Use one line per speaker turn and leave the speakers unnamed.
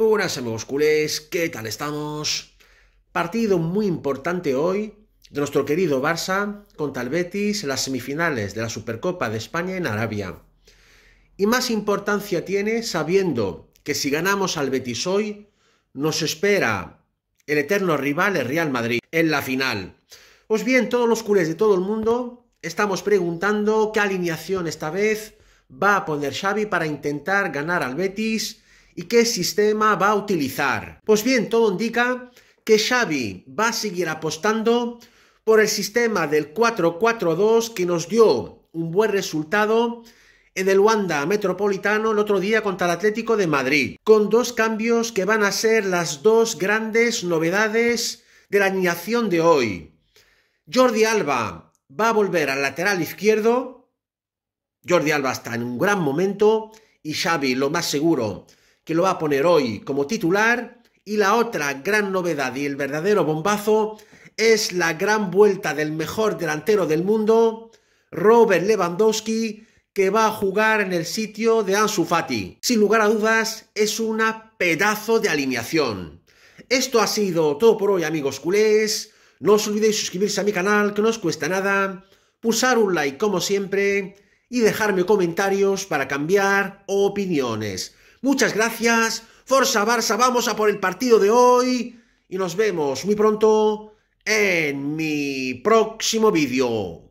¡Hola amigos culés, ¿qué tal estamos? Partido muy importante hoy de nuestro querido Barça contra el Betis en las semifinales de la Supercopa de España en Arabia. Y más importancia tiene sabiendo que si ganamos al Betis hoy, nos espera el eterno rival, el Real Madrid, en la final. Pues bien, todos los culés de todo el mundo estamos preguntando qué alineación esta vez va a poner Xavi para intentar ganar al Betis y qué sistema va a utilizar. Pues bien, todo indica que Xavi va a seguir apostando por el sistema del 4-4-2 que nos dio un buen resultado en el Wanda Metropolitano el otro día contra el Atlético de Madrid, con dos cambios que van a ser las dos grandes novedades de la alineación de hoy. Jordi Alba va a volver al lateral izquierdo. Jordi Alba está en un gran momento y Xavi, lo más seguro, que lo va a poner hoy como titular. Y la otra gran novedad y el verdadero bombazo es la gran vuelta del mejor delantero del mundo, Robert Lewandowski, que va a jugar en el sitio de Ansu Fati. Sin lugar a dudas, es una pedazo de alineación. Esto ha sido todo por hoy, amigos culés. No os olvidéis suscribirse a mi canal, que no os cuesta nada, pulsar un like como siempre y dejarme comentarios para cambiar opiniones. Muchas gracias. Forza Barça, vamos a por el partido de hoy. Y nos vemos muy pronto en mi próximo vídeo.